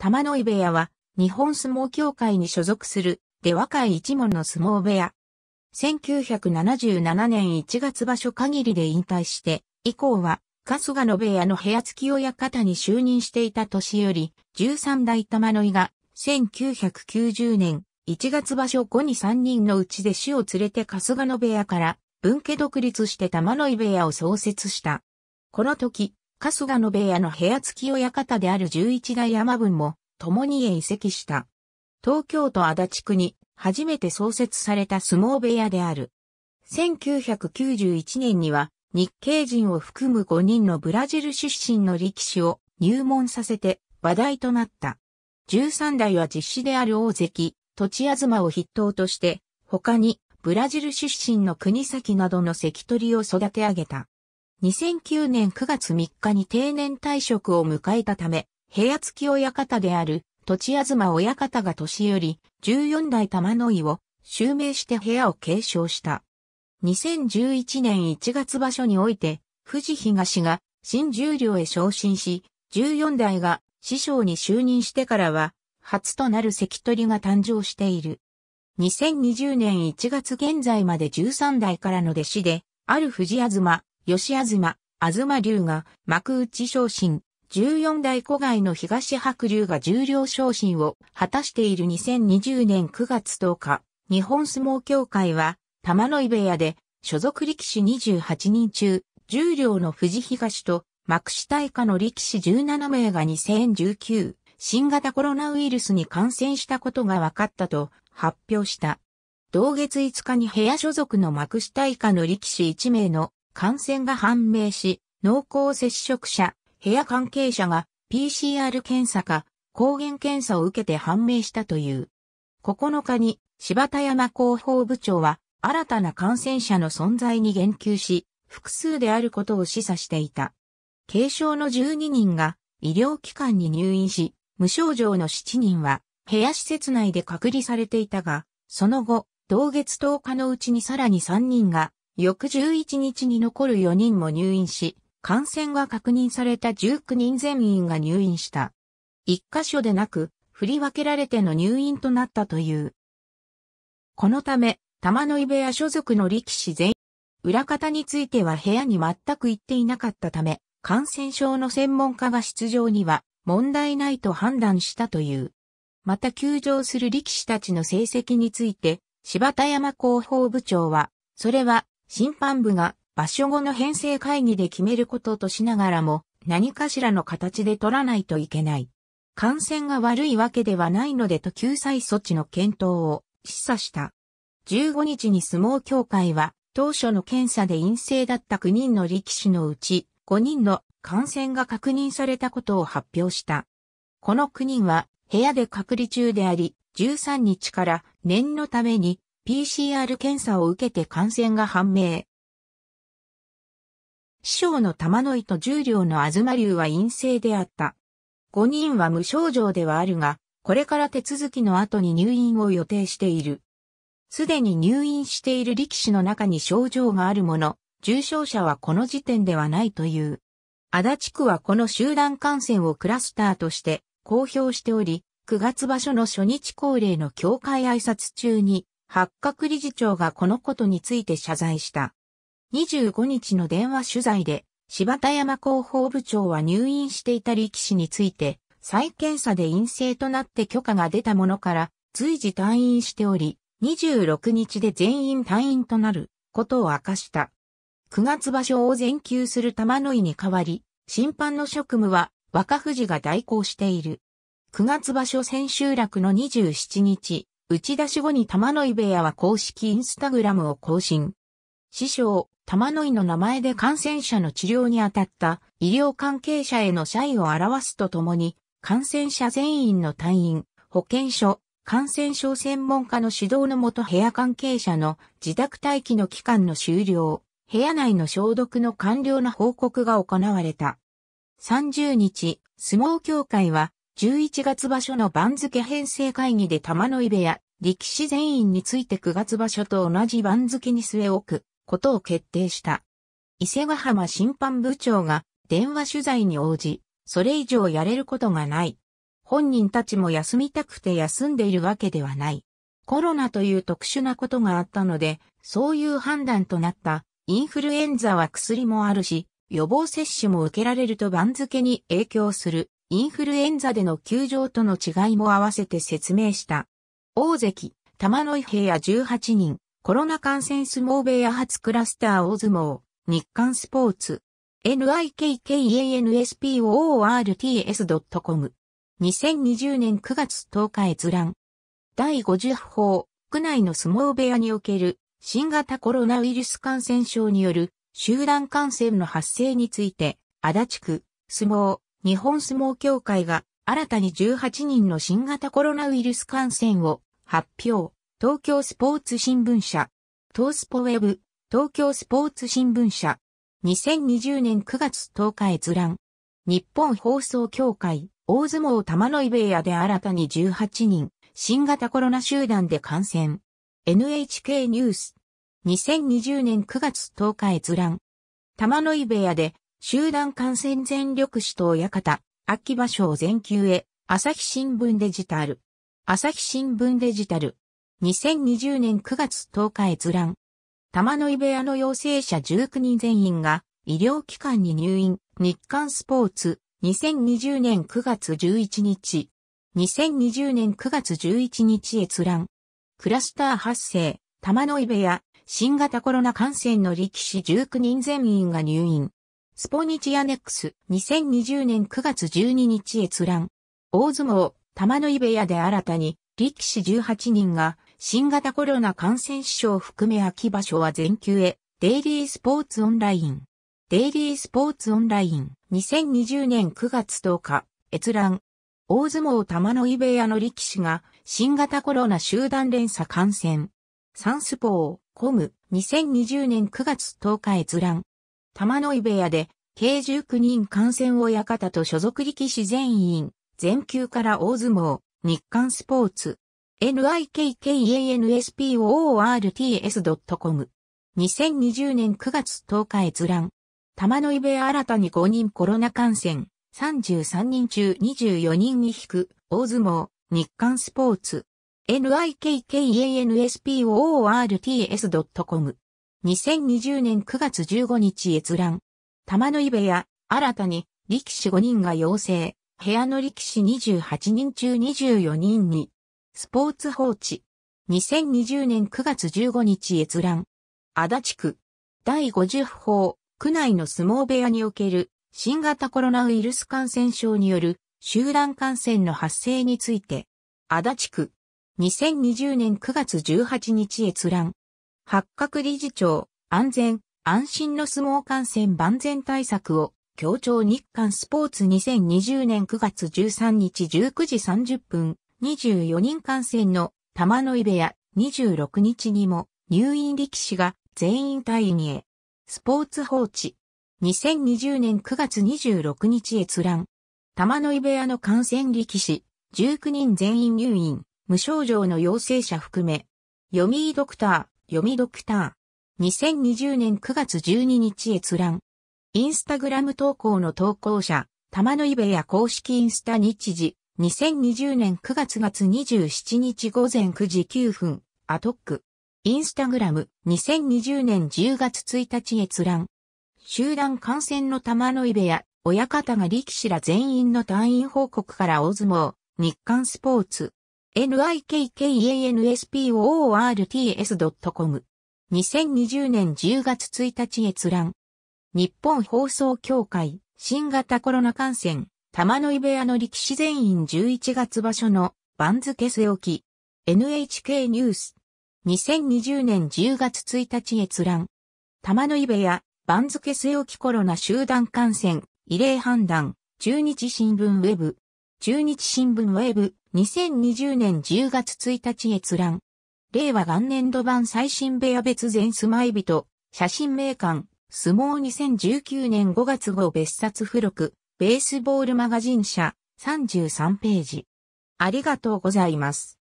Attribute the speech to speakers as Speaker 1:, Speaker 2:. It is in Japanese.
Speaker 1: 玉ノ井部屋は、日本相撲協会に所属する、出若い一門の相撲部屋。1977年1月場所限りで引退して、以降は、春日野部屋の部屋付き親方に就任していた年より、13代玉ノ井が、1990年1月場所後に3人のうちで死を連れて春日野部屋から、分家独立して玉ノ井部屋を創設した。この時、春日野部屋の部屋付き親方である十一代山分も、共にへ移籍した。東京都足立区に、初めて創設された相撲部屋である。1991年には、日系人を含む5人のブラジル出身の力士を入門させて話題となった。13代は実施である大関、土地東を筆頭として、他にブラジル出身の国崎などの関取を育て上げた。2009年9月3日に定年退職を迎えたため、部屋付き親方である、土地あずま親方が年寄り、14代玉の井を、襲名して部屋を継承した。2011年1月場所において、富士東が新十両へ昇進し、14代が師匠に就任してからは、初となる関取が誕生している。2020年1月現在まで13代からの弟子で、ある富士ま、吉ず東龍が幕内昇進、14代古外の東白龍が重量昇進を果たしている2020年9月10日、日本相撲協会は、玉ノ井部屋で、所属力士28人中、重量の富士東と、幕下以下の力士17名が2019、新型コロナウイルスに感染したことが分かったと発表した。同月5日に部屋所属の幕下以下の力士1名の感染が判明し、濃厚接触者、部屋関係者が PCR 検査か抗原検査を受けて判明したという。9日に柴田山広報部長は新たな感染者の存在に言及し、複数であることを示唆していた。軽症の12人が医療機関に入院し、無症状の7人は部屋施設内で隔離されていたが、その後、同月10日のうちにさらに3人が翌11日に残る4人も入院し、感染が確認された19人全員が入院した。1箇所でなく、振り分けられての入院となったという。このため、玉の井部屋所属の力士全員、裏方については部屋に全く行っていなかったため、感染症の専門家が出場には問題ないと判断したという。また休場する力士たちの成績について、柴田山広報部長は、それは審判部が場所後の編成会議で決めることとしながらも、何かしらの形で取らないといけない。感染が悪いわけではないのでと救済措置の検討を示唆した。15日に相撲協会は当初の検査で陰性だった9人の力士のうち5人の感染が確認されたことを発表した。この9人は部屋で隔離中であり、13日から念のために PCR 検査を受けて感染が判明。師匠の玉の糸重量の東龍は陰性であった。5人は無症状ではあるが、これから手続きの後に入院を予定している。すでに入院している力士の中に症状があるもの、重症者はこの時点ではないという。足立区はこの集団感染をクラスターとして公表しており、9月場所の初日恒例の協会挨拶中に八角理事長がこのことについて謝罪した。25日の電話取材で、柴田山広報部長は入院していた力士について、再検査で陰性となって許可が出たものから、随時退院しており、26日で全員退院となることを明かした。9月場所を全休する玉野井に代わり、審判の職務は若藤が代行している。9月場所千秋楽の27日、打ち出し後に玉ノ井部屋は公式インスタグラムを更新。師匠、玉ノ井の名前で感染者の治療に当たった医療関係者への謝意を表すとともに、感染者全員の退院、保健所、感染症専門家の指導のもと部屋関係者の自宅待機の期間の終了、部屋内の消毒の完了な報告が行われた。30日、相撲協会は11月場所の番付編成会議で玉の井部屋、力士全員について9月場所と同じ番付に据え置くことを決定した。伊勢ヶ浜審判部長が電話取材に応じ、それ以上やれることがない。本人たちも休みたくて休んでいるわけではない。コロナという特殊なことがあったので、そういう判断となった。インフルエンザは薬もあるし、予防接種も受けられると番付に影響する。インフルエンザでの休場との違いも合わせて説明した。大関、玉の井平野18人、コロナ感染相撲部屋初クラスター大相撲、日刊スポーツ。nikkanspoorts.com。2020年9月10日閲覧。第50法、区内の相撲部屋における新型コロナウイルス感染症による集団感染の発生について、足立区、相撲、日本相撲協会が新たに18人の新型コロナウイルス感染を発表。東京スポーツ新聞社。東スポウェブ。東京スポーツ新聞社。2020年9月10日閲覧。日本放送協会。大相撲玉の井部屋で新たに18人。新型コロナ集団で感染。NHK ニュース。2020年9月10日閲覧。玉の井部屋で集団感染全力士と館、秋場所全球へ、朝日新聞デジタル。朝日新聞デジタル。2020年9月10日閲覧。玉の井部屋の陽性者19人全員が医療機関に入院。日刊スポーツ。2020年9月11日。2020年9月11日閲覧。クラスター発生。玉の井部屋。新型コロナ感染の力士19人全員が入院。スポニチアネックス2020年9月12日閲覧。大相撲、玉の井部屋で新たに力士18人が新型コロナ感染死傷含め秋場所は全休へ。デイリースポーツオンライン。デイリースポーツオンライン2020年9月10日閲覧。大相撲玉の井部屋の力士が新型コロナ集団連鎖感染。サンスポー、コム2020年9月10日閲覧。玉ノ井部屋で、計19人感染親方と所属力士全員、全球から大相撲、日刊スポーツ、nikkanspoorts.com。2020年9月10日閲覧。玉の井部屋新たに5人コロナ感染、33人中24人に引く、大相撲、日刊スポーツ。nikkanspoorts.com。2020年9月15日閲覧。玉の井部屋、新たに力士5人が陽性。部屋の力士28人中24人に。スポーツ放置。2020年9月15日閲覧。足立区。第50法、区内の相撲部屋における新型コロナウイルス感染症による集団感染の発生について、足立区、2020年9月18日閲覧、八角理事長、安全、安心の相撲観戦万全対策を、協調日刊スポーツ2020年9月13日19時30分、24人観戦の玉の井部屋26日にも入院力士が全員退院へ。スポーツ放置。2020年9月26日閲覧。玉の井部屋の感染力士19人全員入院、無症状の陽性者含め。読みドクター、読みドクター。2020年9月12日閲覧。インスタグラム投稿の投稿者、玉のイベや公式インスタ日時、2020年9月月27日午前9時9分、アトック。インスタグラム、2020年10月1日閲覧。集団感染の玉のイベや、親方が力士ら全員の退院報告から大相撲、日刊スポーツ。nikkanspoorts.com。2020年10月1日閲覧。日本放送協会、新型コロナ感染、玉の井部屋の力士全員11月場所の番付据え置き。NHK ニュース。2020年10月1日閲覧。玉の井部屋、番付据え置きコロナ集団感染、異例判断、中日新聞ウェブ。中日新聞ウェブ。2020年10月1日閲覧。令和元年度版最新部屋別前住まい人、写真名館、相撲2019年5月号別冊付録、ベースボールマガジン社、33ページ。ありがとうございます。